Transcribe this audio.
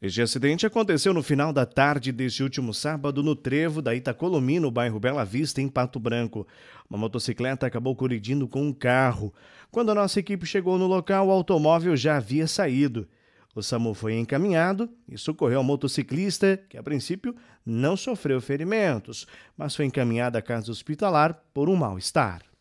Este acidente aconteceu no final da tarde deste último sábado no trevo da Itacolomi, no bairro Bela Vista, em Pato Branco. Uma motocicleta acabou colidindo com um carro. Quando a nossa equipe chegou no local, o automóvel já havia saído. O SAMU foi encaminhado e socorreu ao motociclista, que a princípio não sofreu ferimentos, mas foi encaminhado à casa hospitalar por um mal-estar.